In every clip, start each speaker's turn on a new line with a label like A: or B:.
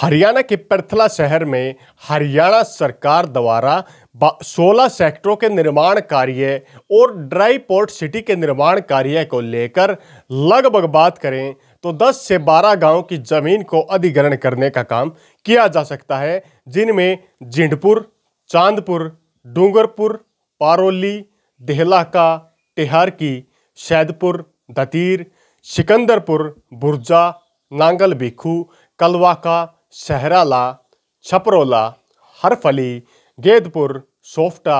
A: हरियाणा के पर्थला शहर में हरियाणा सरकार द्वारा 16 सेक्टरों के निर्माण कार्य और ड्राई पोर्ट सिटी के निर्माण कार्य को लेकर लगभग बात करें तो 10 से 12 गांव की जमीन को अधिग्रहण करने का काम किया जा सकता है जिनमें जिंडपुर चांदपुर डूंगरपुर पारोली देहलाका टिहारकी सैदपुर दतीर सिकंदरपुर बुर्जा नांगल भिखू कलवाका सहराला छपरोला हरफली गेदपुर सोफ्टा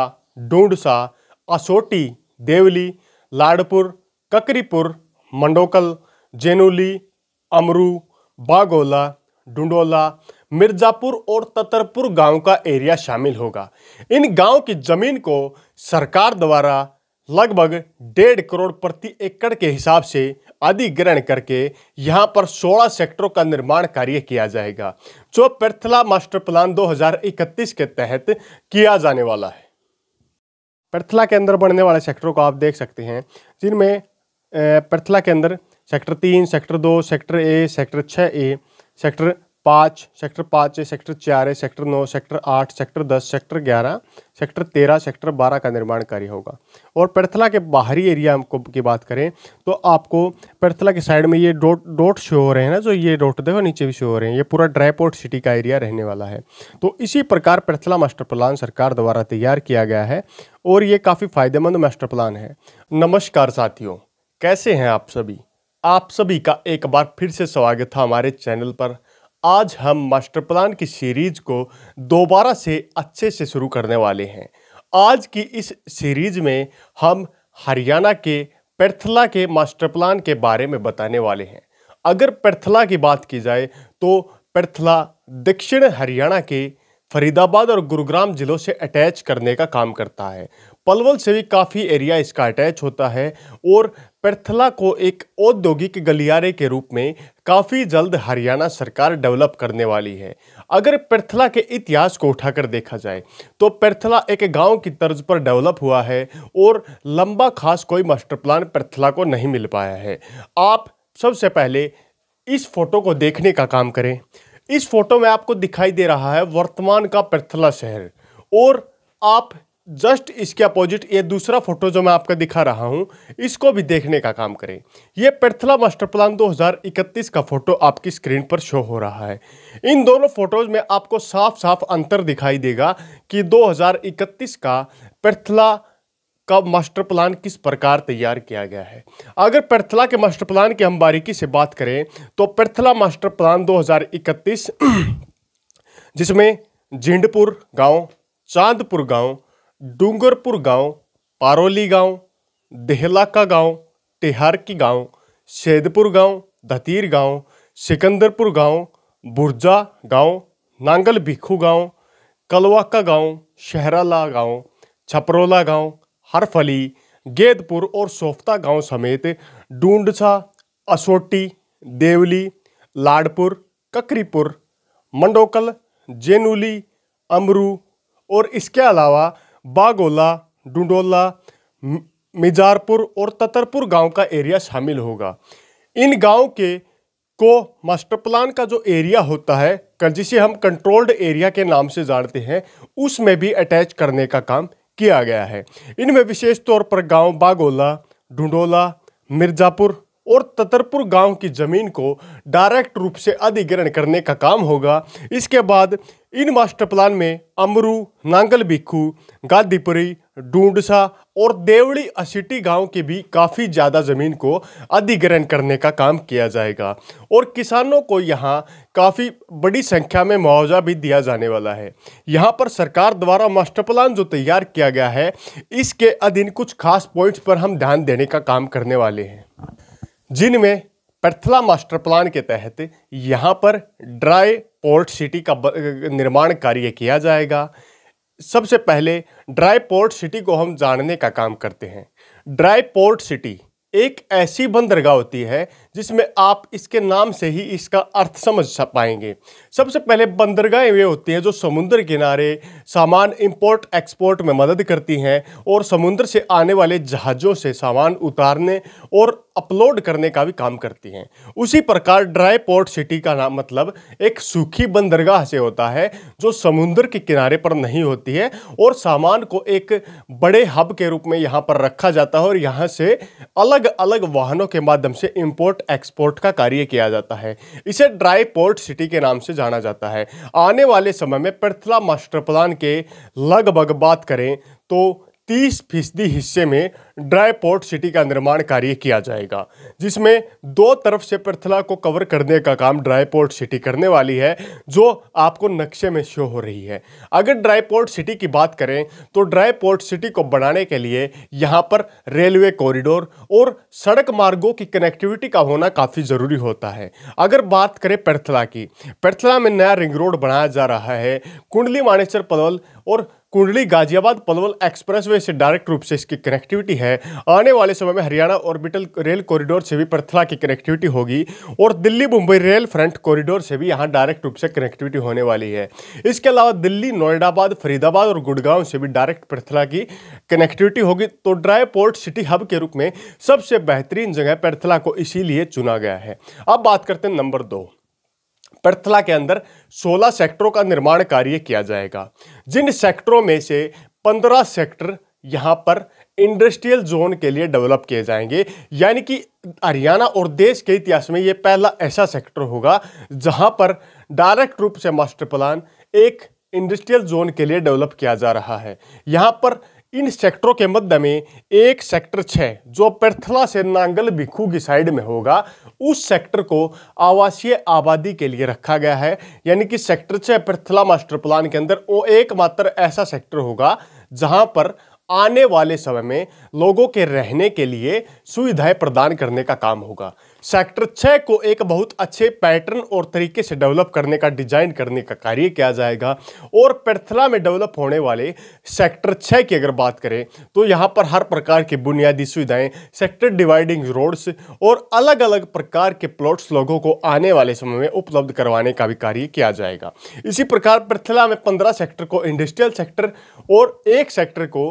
A: डूडसा असोटी देवली लाडपुर ककरीपुर मंडोकल जेनुली अमरू बागोला डुंडोला मिर्जापुर और ततरपुर गांव का एरिया शामिल होगा इन गांव की जमीन को सरकार द्वारा लगभग डेढ़ करोड़ प्रति एकड़ के हिसाब से अधिग्रहण करके यहां पर 16 सेक्टरों का निर्माण कार्य किया जाएगा जो पृथला मास्टर प्लान 2031 के तहत किया जाने वाला है पृथला के अंदर बनने वाले सेक्टरों को आप देख सकते हैं जिनमें पृथला के अंदर सेक्टर तीन सेक्टर दो सेक्टर ए सेक्टर छः ए सेक्टर पाँच सेक्टर पाँच है सेक्टर चार है सेक्टर नौ सेक्टर आठ सेक्टर दस सेक्टर ग्यारह सेक्टर तेरह सेक्टर बारह का निर्माण कार्य होगा और पैरथला के बाहरी एरिया को की बात करें तो आपको पैरथला के साइड में ये डोट डोट शो हो रहे हैं ना जो ये डोट देखो नीचे भी शो हो रहे हैं ये पूरा ड्राईपोर्ट सिटी का एरिया रहने वाला है तो इसी प्रकार पैरथला मास्टर प्लान सरकार द्वारा तैयार किया गया है और ये काफ़ी फायदेमंद मास्टर प्लान है नमस्कार साथियों कैसे हैं आप सभी आप सभी का एक बार फिर से स्वागत था हमारे चैनल पर आज हम मास्टर प्लान की सीरीज को दोबारा से अच्छे से शुरू करने वाले हैं आज की इस सीरीज में हम हरियाणा के पैरथला के मास्टर प्लान के बारे में बताने वाले हैं अगर पैरथला की बात की जाए तो पैरथला दक्षिण हरियाणा के फरीदाबाद और गुरुग्राम ज़िलों से अटैच करने का काम करता है पलवल से भी काफ़ी एरिया इसका अटैच होता है और पर्थला को एक औद्योगिक गलियारे के रूप में काफ़ी जल्द हरियाणा सरकार डेवलप करने वाली है अगर पर्थला के इतिहास को उठाकर देखा जाए तो पर्थला एक गांव की तर्ज पर डेवलप हुआ है और लंबा खास कोई मास्टर प्लान पर्थला को नहीं मिल पाया है आप सबसे पहले इस फोटो को देखने का काम करें इस फोटो में आपको दिखाई दे रहा है वर्तमान का पर्थला शहर और आप जस्ट इसके अपोजिट ये दूसरा फोटो जो मैं आपका दिखा रहा हूँ इसको भी देखने का काम करें ये पेथला मास्टर प्लान 2031 का फोटो आपकी स्क्रीन पर शो हो रहा है इन दोनों फोटोज में आपको साफ साफ अंतर दिखाई देगा कि 2031 का प्रथला का मास्टर प्लान किस प्रकार तैयार किया गया है अगर प्रथला के मास्टर प्लान की हम बारीकी से बात करें तो प्रथला मास्टर प्लान दो जिसमें झिंडपुर गांव चांदपुर गांव डूंगरपुर गांव पारोली गांव देहला का गांव टिहार की गांव शेदपुर गांव धतीर गांव सिकंदरपुर गांव बुर्जा गांव नांगल भिखू गांव कलवा का गांव शहराला गांव छपरोला गांव हरफली गेदपुर और सोफ्ता गांव समेत डूंडसा असोटी देवली लाडपुर ककरीपुर मंडोकल जेनुली अमरू और इसके अलावा बागोला डुंडोला मिजारपुर और ततरपुर गांव का एरिया शामिल होगा इन गांव के को मास्टर प्लान का जो एरिया होता है जिसे हम कंट्रोल्ड एरिया के नाम से जानते हैं उसमें भी अटैच करने का काम किया गया है इनमें विशेष तौर पर गांव बागोला ढूंढोला मिर्जापुर और ततरपुर गांव की ज़मीन को डायरेक्ट रूप से अधिग्रहण करने का काम होगा इसके बाद इन मास्टर प्लान में अमरू नांगल भिखू गादीपुरी डूडसा और देवड़ी असिटी गांव के भी काफ़ी ज़्यादा ज़मीन को अधिग्रहण करने का काम किया जाएगा और किसानों को यहां काफ़ी बड़ी संख्या में मुआवजा भी दिया जाने वाला है यहां पर सरकार द्वारा मास्टर प्लान जो तैयार किया गया है इसके अधीन कुछ खास पॉइंट्स पर हम ध्यान देने का काम करने वाले हैं जिनमें पैथला मास्टर प्लान के तहत यहाँ पर ड्राई पोर्ट सिटी का निर्माण कार्य किया जाएगा सबसे पहले ड्राई पोर्ट सिटी को हम जानने का काम करते हैं ड्राई पोर्ट सिटी एक ऐसी बंदरगाह होती है जिसमें आप इसके नाम से ही इसका अर्थ समझ पाएंगे सबसे पहले बंदरगाहें वे होती हैं जो समुद्र किनारे सामान इंपोर्ट एक्सपोर्ट में मदद करती हैं और समुद्र से आने वाले जहाज़ों से सामान उतारने और अपलोड करने का भी काम करती हैं उसी प्रकार ड्राई पोर्ट सिटी का नाम मतलब एक सूखी बंदरगाह से होता है जो समुद्र के किनारे पर नहीं होती है और सामान को एक बड़े हब के रूप में यहाँ पर रखा जाता है और यहाँ से अलग अलग वाहनों के माध्यम से इम्पोर्ट इम्पोर्ट एक्सपोर्ट का कार्य किया जाता है इसे ड्राई पोर्ट सिटी के नाम से जाना जाता है आने वाले समय में पृथला मास्टर प्लान के लगभग बात करें तो तीस फीसदी हिस्से में ड्राई पोर्ट सिटी का निर्माण कार्य किया जाएगा जिसमें दो तरफ से पृथला को कवर करने का काम ड्राई पोर्ट सिटी करने वाली है जो आपको नक्शे में शो हो रही है अगर ड्राई पोर्ट सिटी की बात करें तो ड्राई पोर्ट सिटी को बनाने के लिए यहाँ पर रेलवे कॉरिडोर और सड़क मार्गों की कनेक्टिविटी का होना काफ़ी ज़रूरी होता है अगर बात करें पैथला की पैथला में नया रिंग रोड बनाया जा रहा है कुंडली मानेसर पलवल और कुंडली गाजियाबाद पलवल एक्सप्रेसवे से डायरेक्ट रूप से इसकी कनेक्टिविटी है आने वाले समय में हरियाणा ऑर्बिटल रेल कॉरिडोर से भी पृथला की कनेक्टिविटी होगी और Delhi Mumbai rail front corridor से भी यहाँ डायरेक्ट रूप से कनेक्टिविटी होने वाली है इसके अलावा दिल्ली नोएडाबाद फरीदाबाद और गुड़गांव से भी डायरेक्ट पृथला की कनेक्टिविटी होगी तो ड्राई पोर्ट सिटी हब के रूप में सबसे बेहतरीन जगह पृथला को इसीलिए चुना गया है अब बात करते हैं नंबर दो पर्थला के अंदर 16 सेक्टरों का निर्माण कार्य किया जाएगा जिन सेक्टरों में से 15 सेक्टर यहाँ पर इंडस्ट्रियल जोन के लिए डेवलप किए जाएंगे यानी कि हरियाणा और देश के इतिहास में ये पहला ऐसा सेक्टर होगा जहाँ पर डायरेक्ट रूप से मास्टर प्लान एक इंडस्ट्रियल जोन के लिए डेवलप किया जा रहा है यहाँ पर इन सेक्टरों के मध्य में एक सेक्टर छः जो पृथला से नांगल भिखू की साइड में होगा उस सेक्टर को आवासीय आबादी के लिए रखा गया है यानी कि सेक्टर छः पृथला मास्टर प्लान के अंदर वो एकमात्र ऐसा सेक्टर होगा जहां पर आने वाले समय में लोगों के रहने के लिए सुविधाएं प्रदान करने का काम होगा सेक्टर छः को एक बहुत अच्छे पैटर्न और तरीके से डेवलप करने का डिजाइन करने का कार्य किया जाएगा और पैथला में डेवलप होने वाले सेक्टर छः की अगर बात करें तो यहाँ पर हर प्रकार की बुनियादी सुविधाएं सेक्टर डिवाइडिंग रोड्स और अलग अलग प्रकार के प्लॉट्स लोगों को आने वाले समय में उपलब्ध करवाने का भी कार्य किया जाएगा इसी प्रकार पैथला में पंद्रह सेक्टर को इंडस्ट्रियल सेक्टर और एक सेक्टर को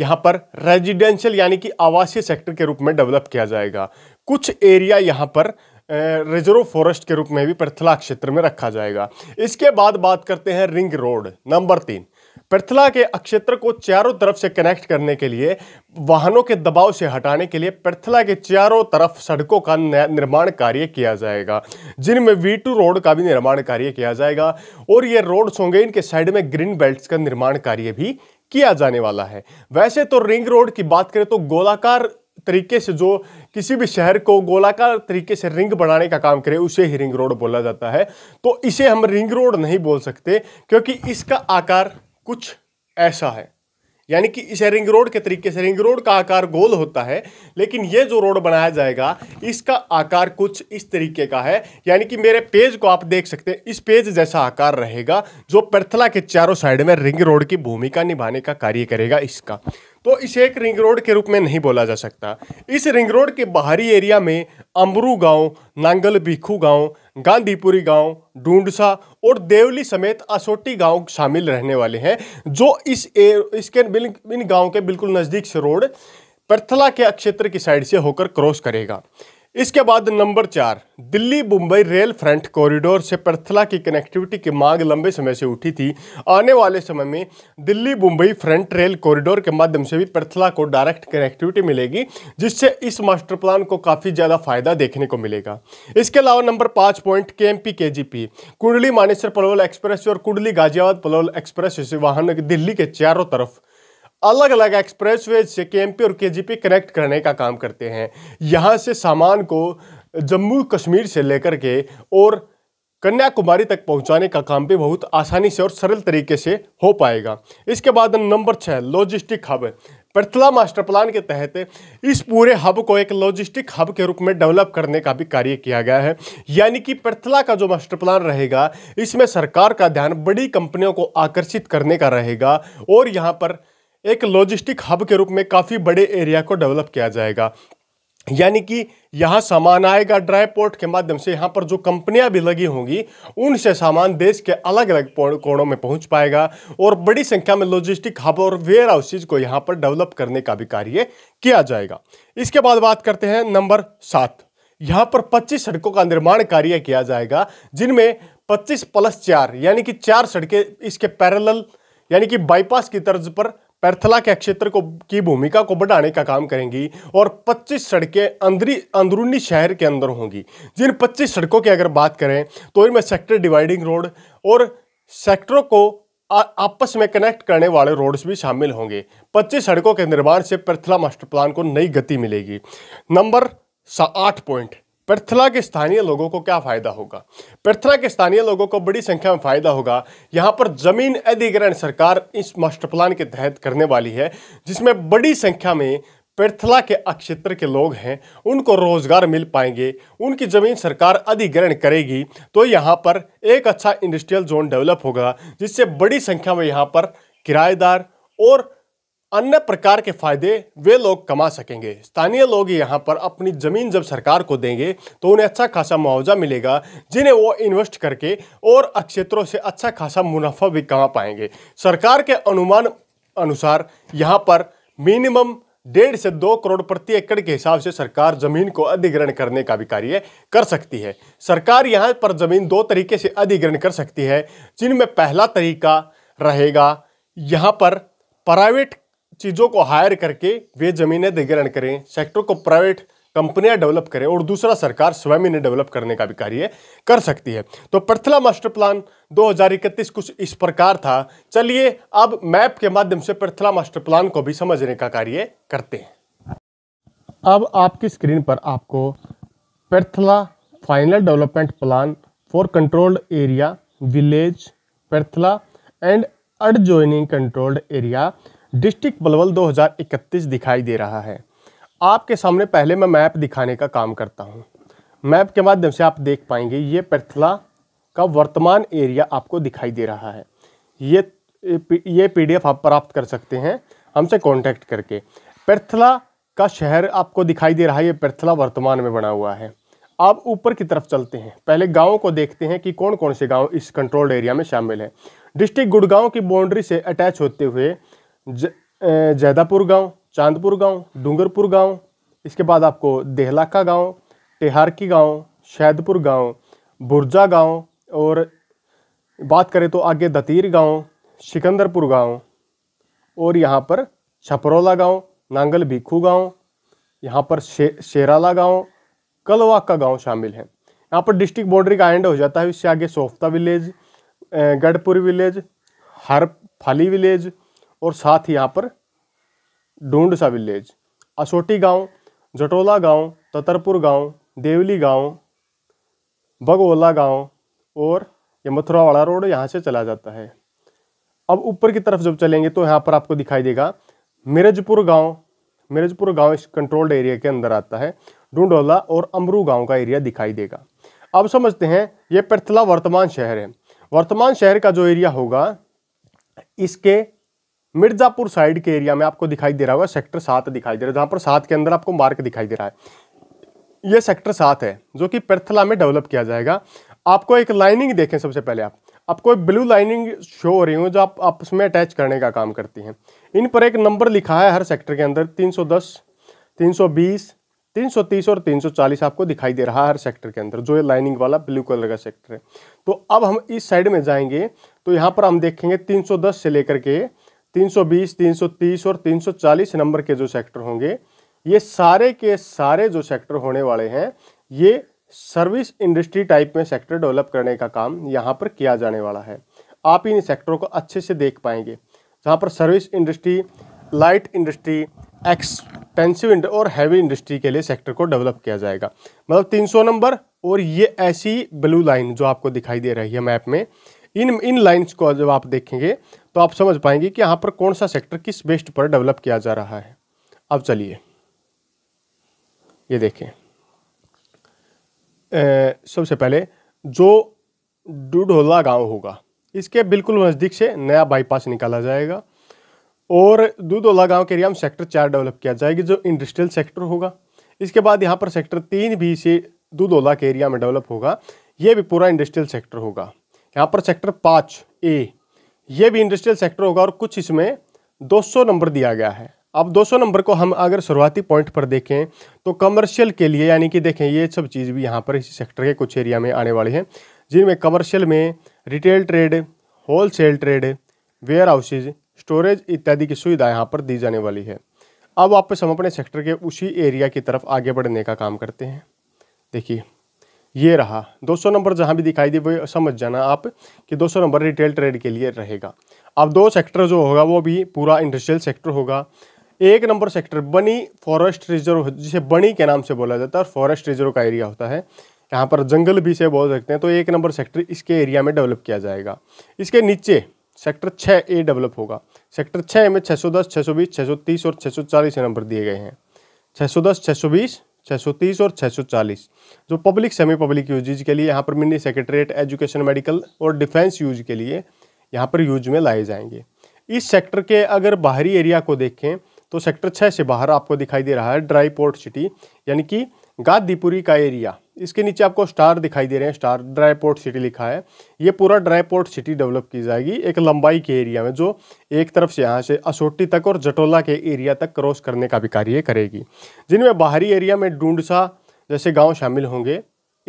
A: यहाँ पर रेजिडेंशियल यानी कि आवासीय सेक्टर के रूप में डेवलप किया जाएगा कुछ एरिया यहाँ पर रिजर्व फॉरेस्ट के रूप में भी पृथला क्षेत्र में रखा जाएगा इसके बाद बात करते हैं रिंग रोड नंबर तीन पृथला के अक्षेत्र को चारों तरफ से कनेक्ट करने के लिए वाहनों के दबाव से हटाने के लिए पृथला के चारों तरफ सड़कों का निर्माण कार्य किया जाएगा जिनमें वी टू रोड का भी निर्माण कार्य किया जाएगा और ये रोड्स होंगे इनके साइड में ग्रीन बेल्ट का निर्माण कार्य भी किया जाने वाला है वैसे तो रिंग रोड की बात करें तो गोलाकार तरीके से जो किसी भी शहर को गोलाकार तरीके से रिंग बनाने का काम करे उसे ही रिंग रोड बोला जाता है तो इसे हम रिंग रोड नहीं बोल सकते क्योंकि इसका आकार कुछ ऐसा है यानी कि इस रिंग रोड के तरीके से रिंग रोड का आकार गोल होता है लेकिन ये जो रोड बनाया जाएगा इसका आकार कुछ इस तरीके का है यानी कि मेरे पेज को आप देख सकते हैं इस पेज जैसा आकार रहेगा जो पर्थला के चारों साइड में रिंग रोड की भूमिका निभाने का कार्य करेगा इसका तो इसे एक रिंग रोड के रूप में नहीं बोला जा सकता इस रिंग रोड के बाहरी एरिया में अमरू गांव नांगल भीखू गांव गांधीपुरी गांव डूंडसा और देवली समेत असोटी गांव शामिल रहने वाले हैं जो इस एर, इसके इन गांव के बिल्कुल नज़दीक से रोड प्रथला के क्षेत्र की साइड से होकर क्रॉस करेगा इसके बाद नंबर चार Delhi Mumbai rail front corridor से पर्थला की कनेक्टिविटी की मांग लंबे समय से उठी थी आने वाले समय में Delhi Mumbai front rail corridor के माध्यम से भी पर्थला को डायरेक्ट कनेक्टिविटी मिलेगी जिससे इस मास्टर प्लान को काफ़ी ज़्यादा फायदा देखने को मिलेगा इसके अलावा नंबर पाँच पॉइंट के एम पी के जी पी कुंडली मानेसर पलवल एक्सप्रेस और कुंडली गाजियाबाद पलवल एक्सप्रेस जैसे वाहन दिल्ली के चारों तरफ अलग अलग एक्सप्रेसवेज से पी और पी कनेक्ट करने का काम करते हैं यहाँ से सामान को जम्मू कश्मीर से लेकर के और कन्याकुमारी तक पहुँचाने का काम भी बहुत आसानी से और सरल तरीके से हो पाएगा इसके बाद नंबर छः logistic hub Prithla master plan के तहत इस पूरे हब को एक लॉजिस्टिक हब के रूप में डेवलप करने का भी कार्य किया गया है यानी कि प्रथला का जो मास्टर प्लान रहेगा इसमें सरकार का ध्यान बड़ी कंपनियों को आकर्षित करने का रहेगा और यहाँ पर एक लॉजिस्टिक हब के रूप में काफ़ी बड़े एरिया को डेवलप किया जाएगा यानी कि यहाँ सामान आएगा ड्राई पोर्ट के माध्यम से यहाँ पर जो कंपनियाँ भी लगी होंगी उनसे सामान देश के अलग अलग कोणों में पहुँच पाएगा और बड़ी संख्या में लॉजिस्टिक हब और वेयर हाउसेज को यहाँ पर डेवलप करने का भी कार्य किया जाएगा इसके बाद बात करते हैं नंबर सात यहाँ पर 25 सड़कों का निर्माण कार्य किया जाएगा जिनमें 25 प्लस चार यानी कि चार सड़कें इसके पैरेलल यानी कि बाईपास की तर्ज पर पैरथला के क्षेत्र को की भूमिका को बढ़ाने का काम करेंगी और 25 सड़कें अंदरी अंदरूनी शहर के अंदर होंगी जिन 25 सड़कों की अगर बात करें तो इनमें सेक्टर डिवाइडिंग रोड और सेक्टरों को आ, आपस में कनेक्ट करने वाले रोड्स भी शामिल होंगे 25 सड़कों के निर्माण से पैरथला मास्टर प्लान को नई गति मिलेगी नंबर आठ पॉइंट पृथला के स्थानीय लोगों को क्या फ़ायदा होगा पृथला के स्थानीय लोगों को बड़ी संख्या में फ़ायदा होगा यहाँ पर ज़मीन अधिग्रहण सरकार इस मास्टर प्लान के तहत करने वाली है जिसमें बड़ी संख्या में पृथला के क्षेत्र के लोग हैं उनको रोज़गार मिल पाएंगे उनकी ज़मीन सरकार अधिग्रहण करेगी तो यहाँ पर एक अच्छा इंडस्ट्रियल जोन डेवलप होगा जिससे बड़ी संख्या में यहाँ पर किराएदार और अन्य प्रकार के फायदे वे लोग कमा सकेंगे स्थानीय लोग यहाँ पर अपनी ज़मीन जब सरकार को देंगे तो उन्हें अच्छा खासा मुआवजा मिलेगा जिन्हें वो इन्वेस्ट करके और क्षेत्रों से अच्छा खासा मुनाफा भी कमा पाएंगे सरकार के अनुमान अनुसार यहाँ पर मिनिमम डेढ़ से दो करोड़ प्रति एकड़ के हिसाब से सरकार जमीन को अधिग्रहण करने का भी कार्य कर सकती है सरकार यहाँ पर जमीन दो तरीके से अधिग्रहण कर सकती है जिनमें पहला तरीका रहेगा यहाँ पर प्राइवेट चीज़ों को हायर करके वे ज़मीनें अधिग्रहण करें सेक्टर को प्राइवेट कंपनियां डेवलप करें और दूसरा सरकार स्वयं इन्हें डेवलप करने का भी कार्य कर सकती है तो प्रथला मास्टर प्लान 2031 कुछ इस प्रकार था चलिए अब मैप के माध्यम से प्रथला मास्टर प्लान को भी समझने का कार्य करते हैं अब आपकी स्क्रीन पर आपको Prithla final development plan for controlled area village Prithla and adjoining controlled area district Palwal 2031 दिखाई दे रहा है आपके सामने पहले मैं मैप दिखाने का काम करता हूँ मैप के माध्यम से आप देख पाएंगे ये पैथला का वर्तमान एरिया आपको दिखाई दे रहा है ये ये पीडीएफ आप प्राप्त कर सकते हैं हमसे कांटेक्ट करके पैथला का शहर आपको दिखाई दे रहा है ये पैथला वर्तमान में बना हुआ है आप ऊपर की तरफ चलते हैं पहले गाँव को देखते हैं कि कौन कौन से गाँव इस कंट्रोल्ड एरिया में शामिल है डिस्ट्रिक्ट गुड़गांव की बाउंड्री से अटैच होते हुए जैदापुर गांव चांदपुर गांव डूंगरपुर गांव इसके बाद आपको देहलाका गांव टेहारकी गांव शैदपुर गांव बुरजा गांव और बात करें तो आगे दतीर गांव सिकंदरपुर गांव और यहाँ पर छपरौला गांव नांगल भीखू गांव यहाँ पर शे, शेराला गांव का गांव शामिल है यहाँ पर डिस्ट्रिक्ट बॉर्डर का एंड हो जाता है इससे आगे Softa village Garhpur village Harfali village और साथ ही यहाँ पर ढूंढसा विलेज असोटी गांव जटोला गांव ततरपुर गांव देवली गांव बगोला गांव और ये मथुरावाड़ा रोड यहाँ से चला जाता है अब ऊपर की तरफ जब चलेंगे तो यहाँ पर आपको दिखाई देगा मिर्जपुर गांव मिर्जपुर गांव इस कंट्रोल्ड एरिया के अंदर आता है ढूंढोला और अमरू गांव का एरिया दिखाई देगा अब समझते हैं ये पृथला वर्तमान शहर है वर्तमान शहर का जो एरिया होगा इसके मिर्ज़ापुर साइड के एरिया में आपको दिखाई दे रहा होगा सेक्टर सात दिखाई दे रहा है जहां पर सात के अंदर आपको मार्क दिखाई दे रहा है ये सेक्टर सात है जो कि पर्थला में डेवलप किया जाएगा आपको एक लाइनिंग देखें सबसे पहले आप आपको एक ब्लू लाइनिंग शो हो रही हो जो आप आपस में अटैच करने का काम करती हैं इन पर एक नंबर लिखा है हर सेक्टर के अंदर 310, 320, 330 और 340 आपको दिखाई दे रहा है हर सेक्टर के अंदर जो ये लाइनिंग वाला ब्लू कलर का सेक्टर है तो अब हम इस साइड में जाएंगे तो यहाँ पर हम देखेंगे 310 से लेकर के 320, 330 और 340 नंबर के जो सेक्टर होंगे ये सारे के सारे जो सेक्टर होने वाले हैं ये सर्विस इंडस्ट्री टाइप में सेक्टर डेवलप करने का काम यहाँ पर किया जाने वाला है आप इन सेक्टरों को अच्छे से देख पाएंगे जहाँ पर service industry light industry expensive और हैवी इंडस्ट्री के लिए सेक्टर को डेवलप किया जाएगा मतलब 300 नंबर और ये ऐसी ब्लू लाइन जो आपको दिखाई दे रही है मैप में इन इन लाइंस को जब आप देखेंगे तो आप समझ पाएंगे कि यहाँ पर कौन सा सेक्टर किस बेस्ट पर डेवलप किया जा रहा है अब चलिए ये देखें सबसे पहले जो डुडोला गांव होगा इसके बिल्कुल नज़दीक से नया बाईपास निकाला जाएगा और दूधोला गांव के एरिया में सेक्टर चार डेवलप किया जाएगी जो इंडस्ट्रियल सेक्टर होगा इसके बाद यहाँ पर सेक्टर तीन भी से दूधोला के एरिया में डेवलप होगा ये भी पूरा इंडस्ट्रियल सेक्टर होगा यहाँ पर सेक्टर पाँच ए ये भी इंडस्ट्रियल सेक्टर होगा और कुछ इसमें 200 नंबर दिया गया है अब 200 नंबर को हम अगर शुरुआती पॉइंट पर देखें तो कमर्शियल के लिए यानी कि देखें ये सब चीज़ भी यहाँ पर इस सेक्टर के कुछ एरिया में आने वाली है जिनमें कमर्शियल में retail trade whole trade warehouses storage इत्यादि की सुविधा यहाँ पर दी जाने वाली है अब वापस हम अपने सेक्टर के उसी एरिया की तरफ आगे बढ़ने का काम करते हैं देखिए ये रहा 200 नंबर जहाँ भी दिखाई दे वो समझ जाना आप कि 200 नंबर रिटेल ट्रेड के लिए रहेगा अब दो सेक्टर जो होगा वो भी पूरा इंडस्ट्रियल सेक्टर होगा एक number sector Bani forest reserve जिसे बनी के नाम से बोला जाता है और फॉरेस्ट रिजर्व का एरिया होता है यहाँ पर जंगल भी से बोल सकते हैं तो एक नंबर सेक्टर इसके एरिया में डेवलप किया जाएगा इसके नीचे सेक्टर छः ए डेवलप होगा सेक्टर छः में छः सौ तीस और चालीस नंबर दिए गए हैं सौ बीस 630 और 640 जो पब्लिक सेमी पब्लिक यूजेज के लिए यहाँ पर मिनी सेक्रेटरीट एजुकेशन मेडिकल और डिफेंस यूज के लिए यहाँ पर यूज में लाए जाएंगे इस सेक्टर के अगर बाहरी एरिया को देखें तो सेक्टर छः से बाहर आपको दिखाई दे रहा है ड्राई पोर्ट सिटी यानी कि गादीपुरी का एरिया इसके नीचे आपको स्टार दिखाई दे रहे हैं स्टार ड्राई पोर्ट सिटी लिखा है ये पूरा ड्राई पोर्ट सिटी डेवलप की जाएगी एक लंबाई के एरिया में जो एक तरफ से यहाँ से असोटी तक और जटोला के एरिया तक क्रॉस करने का भी कार्य करेगी जिनमें बाहरी एरिया में डूडसा जैसे गाँव शामिल होंगे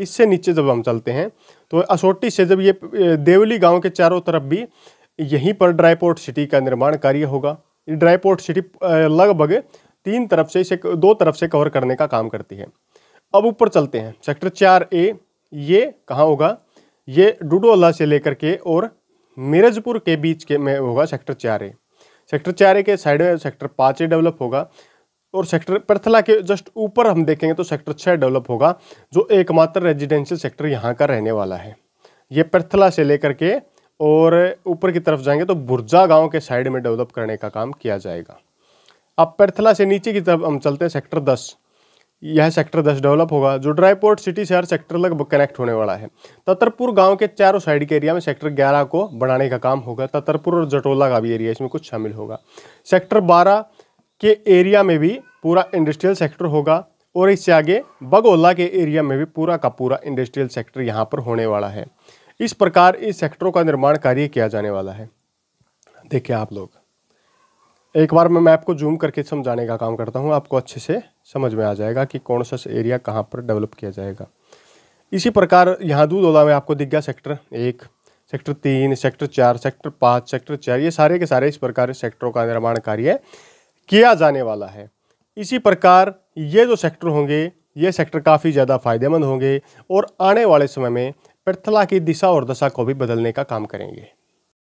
A: इससे नीचे जब हम चलते हैं तो असोटी से जब ये देवली गाँव के चारों तरफ भी यहीं पर ड्राई पोर्ट सिटी का निर्माण कार्य होगा ड्राई पोर्ट सिटी लगभग तीन तरफ से इसे दो तरफ से कवर करने का काम करती है अब ऊपर चलते हैं सेक्टर चार ए ये कहाँ होगा ये डुडोला से लेकर के और मिरजपुर के बीच के में होगा सेक्टर चार ए सेक्टर चार ए के साइड में सेक्टर पाँच ए डेवलप होगा और सेक्टर पर्थला के जस्ट ऊपर हम देखेंगे तो सेक्टर छः डेवलप होगा जो एकमात्र रेजिडेंशियल सेक्टर यहाँ का रहने वाला है ये पर्थला से लेकर के और ऊपर की तरफ जाएंगे तो बुर्जा गांव के साइड में डेवलप करने का काम किया जाएगा अब पर्थला से नीचे की तरफ हम चलते हैं सेक्टर दस यह सेक्टर दस डेवलप होगा जो ड्राईपोर्ट सिटी शहर सेक्टर लगभग कनेक्ट होने वाला है ततरपुर गांव के चारों साइड के एरिया में सेक्टर 11 को बनाने का काम होगा ततरपुर और जटोला का भी एरिया इसमें कुछ शामिल होगा सेक्टर 12 के एरिया में भी पूरा इंडस्ट्रियल सेक्टर होगा और इससे आगे बगोला के एरिया में भी पूरा का पूरा इंडस्ट्रियल सेक्टर यहाँ पर होने वाला है इस प्रकार इस सेक्टरों का निर्माण कार्य किया जाने वाला है देखिए आप लोग एक बार मैं मैप को जूम करके समझाने का काम करता हूँ आपको अच्छे से समझ में आ जाएगा कि कौन सा एरिया कहाँ पर डेवलप किया जाएगा इसी प्रकार यहाँ ओला में आपको दिख गया सेक्टर एक सेक्टर तीन सेक्टर चार सेक्टर पाँच सेक्टर चार ये सारे के सारे इस प्रकार सेक्टरों का निर्माण कार्य किया जाने वाला है इसी प्रकार ये जो सेक्टर होंगे ये सेक्टर काफ़ी ज़्यादा फायदेमंद होंगे और आने वाले समय में पृथला की दिशा और दशा को भी बदलने का काम करेंगे